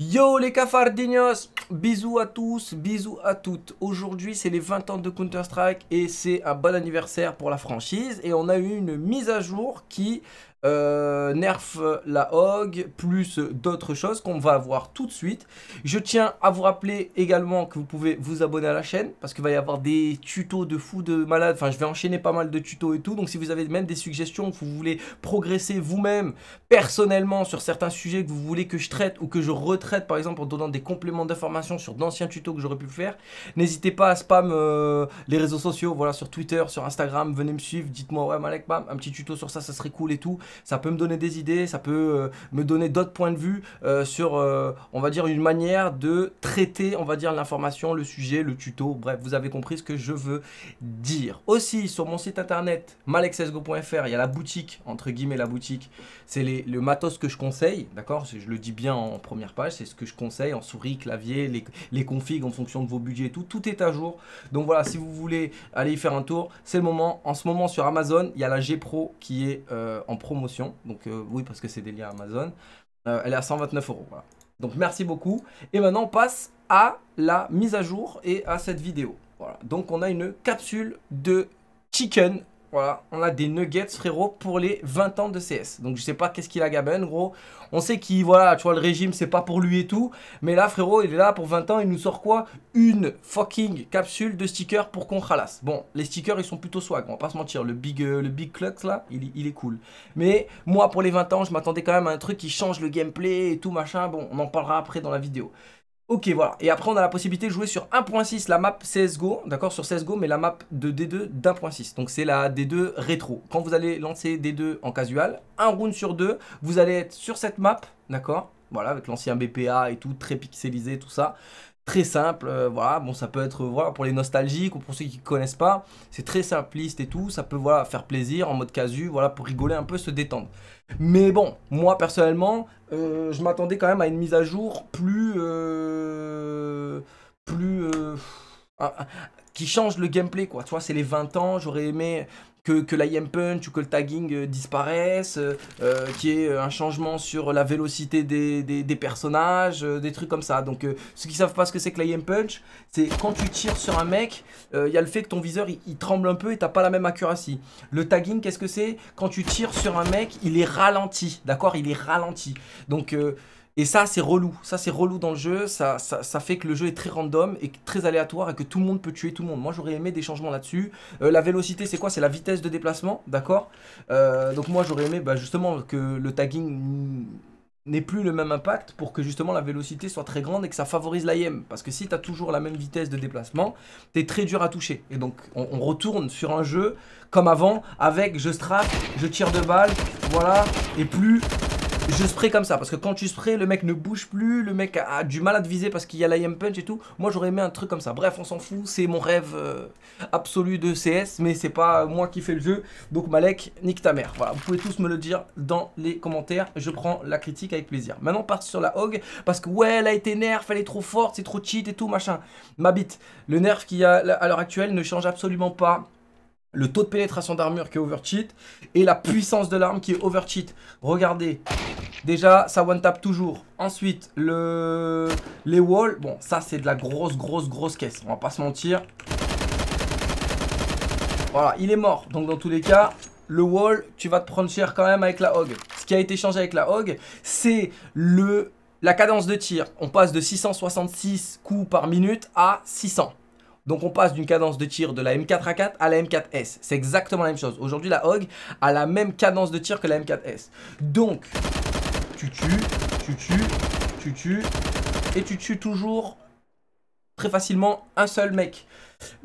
Yo les cafardinos Bisous à tous, bisous à toutes. Aujourd'hui, c'est les 20 ans de Counter-Strike et c'est un bon anniversaire pour la franchise. Et on a eu une mise à jour qui euh, nerf la hog, plus d'autres choses qu'on va voir tout de suite. Je tiens à vous rappeler également que vous pouvez vous abonner à la chaîne parce qu'il va y avoir des tutos de fous, de malade. Enfin, je vais enchaîner pas mal de tutos et tout. Donc, si vous avez même des suggestions, vous voulez progresser vous-même personnellement sur certains sujets que vous voulez que je traite ou que je retraite, par exemple en donnant des compléments d'informations sur d'anciens tutos que j'aurais pu faire, n'hésitez pas à spam euh, les réseaux sociaux, voilà, sur Twitter, sur Instagram, venez me suivre, dites-moi, ouais, Malek, bam, un petit tuto sur ça, ça serait cool et tout ça peut me donner des idées, ça peut euh, me donner d'autres points de vue euh, sur, euh, on va dire, une manière de traiter, on va dire, l'information, le sujet, le tuto, bref, vous avez compris ce que je veux dire. Aussi, sur mon site internet, malexesgo.fr, il y a la boutique, entre guillemets la boutique, c'est le matos que je conseille, d'accord Je le dis bien en première page, c'est ce que je conseille en souris, clavier, les, configs en fonction de vos budgets et tout, tout est à jour. Donc voilà, si vous voulez aller y faire un tour, c'est le moment. En ce moment, sur Amazon, il y a la G Pro qui est en pro donc euh, oui, parce que c'est des liens Amazon. Euh, elle est à 129 euros. Donc merci beaucoup. Et maintenant, on passe à la mise à jour et à cette vidéo. Donc on a une capsule de chicken voilà, on a des nuggets, frérot, pour les 20 ans de CS. Donc, je sais pas qu'est-ce qu'il a, Gaben, gros. On sait qu'il, voilà, tu vois, le régime, c'est pas pour lui et tout. Mais là, frérot, il est là pour 20 ans. Il nous sort quoi Une fucking capsule de stickers pour qu'on ralasse. Bon, les stickers, ils sont plutôt swag, on va pas se mentir. Le Big, euh, le big Clux, là, il, il, est cool. Mais moi, pour les 20 ans, je m'attendais quand même à un truc qui change le gameplay et tout, machin. Bon, on en parlera après dans la vidéo. Ok, voilà. Et après, on a la possibilité de jouer sur 1.6 la map CSGO, d'accord Sur CSGO, mais la map de D2 d'1.6. Donc, c'est la D2 rétro. Quand vous allez lancer D2 en casual, un round sur deux, vous allez être sur cette map, d'accord Voilà, avec l'ancien BPA et tout, très pixelisé, tout ça très simple. Euh, voilà, bon, ça peut être voilà, pour les nostalgiques ou pour ceux qui ne connaissent pas. C'est très simpliste et tout. Ça peut voilà, faire plaisir en mode casu, voilà, pour rigoler un peu, se détendre. Mais bon, moi personnellement, euh, je m'attendais quand même à une mise à jour plus. Euh, plus. Ah, ah, qui change le gameplay, quoi. Tu vois, c'est les 20 ans, j'aurais aimé que, que l'IM punch ou que le tagging euh, disparaisse, qui euh, euh, qu'il y un changement sur la vélocité des, des, personnages, des trucs comme ça. Donc ceux qui savent pas ce que c'est que l'IM punch, c'est quand tu tires sur un mec, il y a le fait que ton viseur il, tremble un peu et t'as pas la même accuracy. Le tagging, qu'est-ce que c'est Quand tu tires sur un mec, il est ralenti, d'accord Il est ralenti. Donc et ça, c'est relou. Ça, c'est relou dans le jeu. Ça, ça, fait que le jeu est très random et très aléatoire et que tout le monde peut tuer tout le monde. Moi, j'aurais aimé des changements là-dessus. Euh, la vélocité, c'est quoi C'est la vitesse de déplacement, d'accord euh, Donc moi, j'aurais aimé bah, justement que le tagging n'ait plus le même impact pour que justement la vélocité soit très grande et que ça favorise l'IM. Parce que si tu as toujours la même vitesse de déplacement, t'es très dur à toucher. Et donc on, on, retourne sur un jeu comme avant avec je strap, je tire de balles, voilà, et plus je spray comme ça parce que quand tu sprays le mec ne bouge plus le mec a, du mal à te viser parce qu'il y a l'IM punch et tout moi j'aurais aimé un truc comme ça bref on s'en fout c'est mon rêve euh, absolu de CS mais c'est pas moi qui fais le jeu donc Malek nique ta mère voilà vous pouvez tous me le dire dans les commentaires je prends la critique avec plaisir maintenant on part sur la Hog parce que ouais elle a été nerf elle est trop forte c'est trop cheat et tout machin ma bite le nerf qu'il y a à l'heure actuelle ne change absolument pas le taux de pénétration d'armure qui est overcheat et la puissance de l'arme qui est overcheat. Regardez, Déjà, ça one-tap toujours. Ensuite, le... les walls. Bon, ça, c'est de la grosse, grosse, grosse caisse. On va pas se mentir. Voilà, il est mort. Donc, dans tous les cas, le wall, tu vas te prendre cher quand même avec la hog. Ce qui a été changé avec la hog, c'est le... la cadence de tir. On passe de 666 coups par minute à 600. Donc on passe d'une cadence de tir de la M4A4 à la M4S. C'est exactement la même chose. Aujourd'hui, la HOG a la même cadence de tir que la M4S. Donc, tu tues, tu tues, tu tues, et tu tues toujours très facilement un seul mec.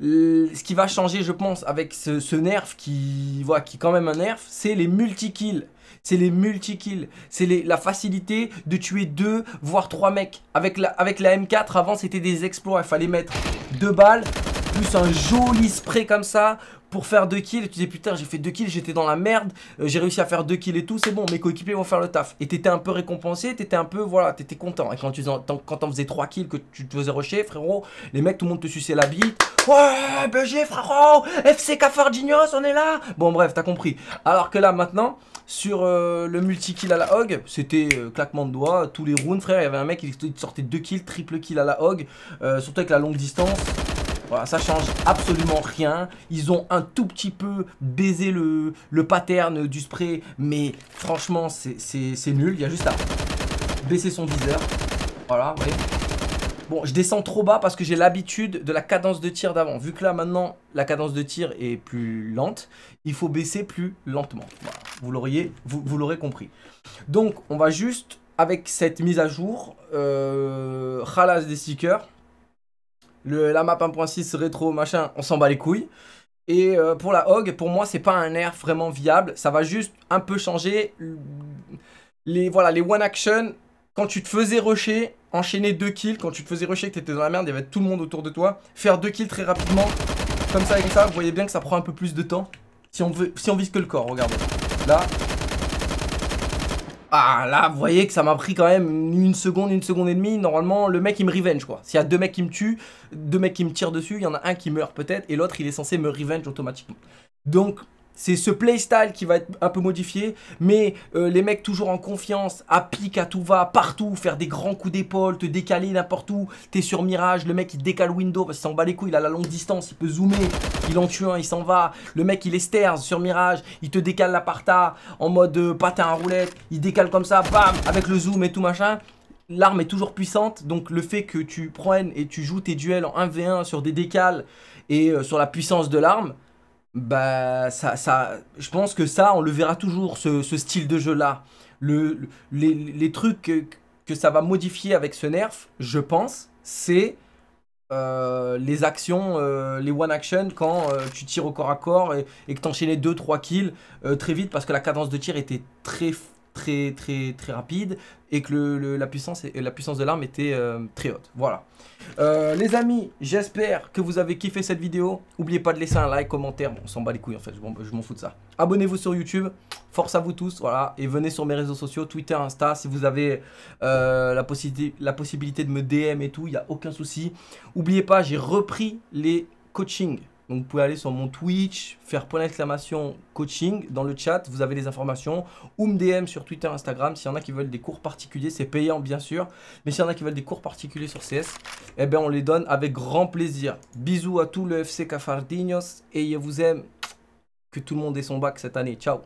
Ce qui va changer, je pense, avec ce, nerf qui, voilà, qui est quand même un nerf, c'est les multi-kills. C'est les multi-kills. C'est la facilité de tuer deux, voire trois mecs. Avec la, avec la M4, avant, c'était des exploits. Il fallait mettre deux balles, plus un joli spray comme ça, pour faire 2 kills. tu disais putain, j'ai fait 2 kills, j'étais dans la merde, euh, j'ai réussi à faire 2 kills et tout, c'est bon, mes coéquipiers vont faire le taf. Et t'étais un peu récompensé, t'étais un peu, voilà, t'étais content. Et quand tu quand t'en faisais 3 kills, que tu te faisais rusher, frérot, les mecs, tout le monde te suçait la bite. Ouais, BG, frérot, FC Cafardinos on est là. Bon, bref, t'as compris. Alors que là, maintenant, sur euh, le multi-kill à la hog, c'était euh, claquement de doigts, tous les rounds, frère, il y avait un mec, il sortait 2 kills, triple kill à la hog, surtout avec la longue distance. Voilà, ça change absolument rien. Ils ont un tout petit peu baisé le, pattern du spray, mais franchement, c'est nul. Il y a juste à baisser son viseur. Voilà, vous voyez. Bon, je descends trop bas parce que j'ai l'habitude de la cadence de tir d'avant. Vu que là, maintenant, la cadence de tir est plus lente, il faut baisser plus lentement. vous l'aurez vous, compris. Donc, on va juste, avec cette mise à jour, euh, des stickers, le, la map 1.6 rétro, machin, on s'en bat les couilles. Et euh, pour la Hog, pour moi, c'est pas un nerf vraiment viable. Ça va juste un peu changer les, voilà, les one action. Quand tu te faisais rusher, enchaîner deux kills. Quand tu te faisais rusher, que t'étais dans la merde, il y avait tout le monde autour de toi. Faire deux kills très rapidement, comme ça et comme ça, vous voyez bien que ça prend un peu plus de temps. Si on, veut, si on vise que le corps, regardez. Là, ah là, vous voyez que ça m'a pris quand même une seconde, une seconde et demie. Normalement, le mec il me revenge quoi. S'il y a deux mecs qui me tuent, deux mecs qui me tirent dessus, il y en a un qui meurt peut-être et l'autre il est censé me revenge automatiquement. Donc c'est ce playstyle qui va être un peu modifié, mais euh, les mecs toujours en confiance, à pic, à tout va, partout, faire des grands coups d'épaule, te décaler n'importe où, t'es sur mirage, le mec il décale window parce qu'il s'en bat les couilles, il a la longue distance, il peut zoomer, il en tue un, il s'en va, le mec il est sur mirage, il te décale parta en mode euh, patin à roulette, il décale comme ça, bam, avec le zoom et tout machin, l'arme est toujours puissante, donc le fait que tu prennes et tu joues tes duels en 1v1 sur des décales et euh, sur la puissance de l'arme, bah ça, je pense que ça, on le verra toujours, ce, style de jeu-là. Le, les, trucs que, ça va modifier avec ce nerf, je pense, c'est euh, les actions, euh, les one action quand euh, tu tires au corps à corps et, et que t'enchaînais 2-3 kills très vite parce que la cadence de tir était très très très très rapide et que la, puissance, la puissance de l'arme était euh, très haute. Voilà. Euh, les amis, j'espère que vous avez kiffé cette vidéo. N'oubliez pas de laisser un like, commentaire. Bon, on s'en bat les couilles en fait, je m'en fous de ça. Abonnez-vous sur YouTube, force à vous tous, voilà. Et venez sur mes réseaux sociaux, Twitter, Insta, si vous avez euh, la, possibilité, la possibilité de me DM et tout, il n'y a aucun souci. N'oubliez pas, j'ai repris les coachings donc vous pouvez aller sur mon Twitch, faire point d'exclamation coaching dans le chat, vous avez les informations. Ou me DM sur Twitter, Instagram. S'il y en a qui veulent des cours particuliers, c'est payant bien sûr. Mais s'il y en a qui veulent des cours particuliers sur CS, eh ben on les donne avec grand plaisir. Bisous à tout le FC Cafardinos et je vous aime. Que tout le monde ait son bac cette année. Ciao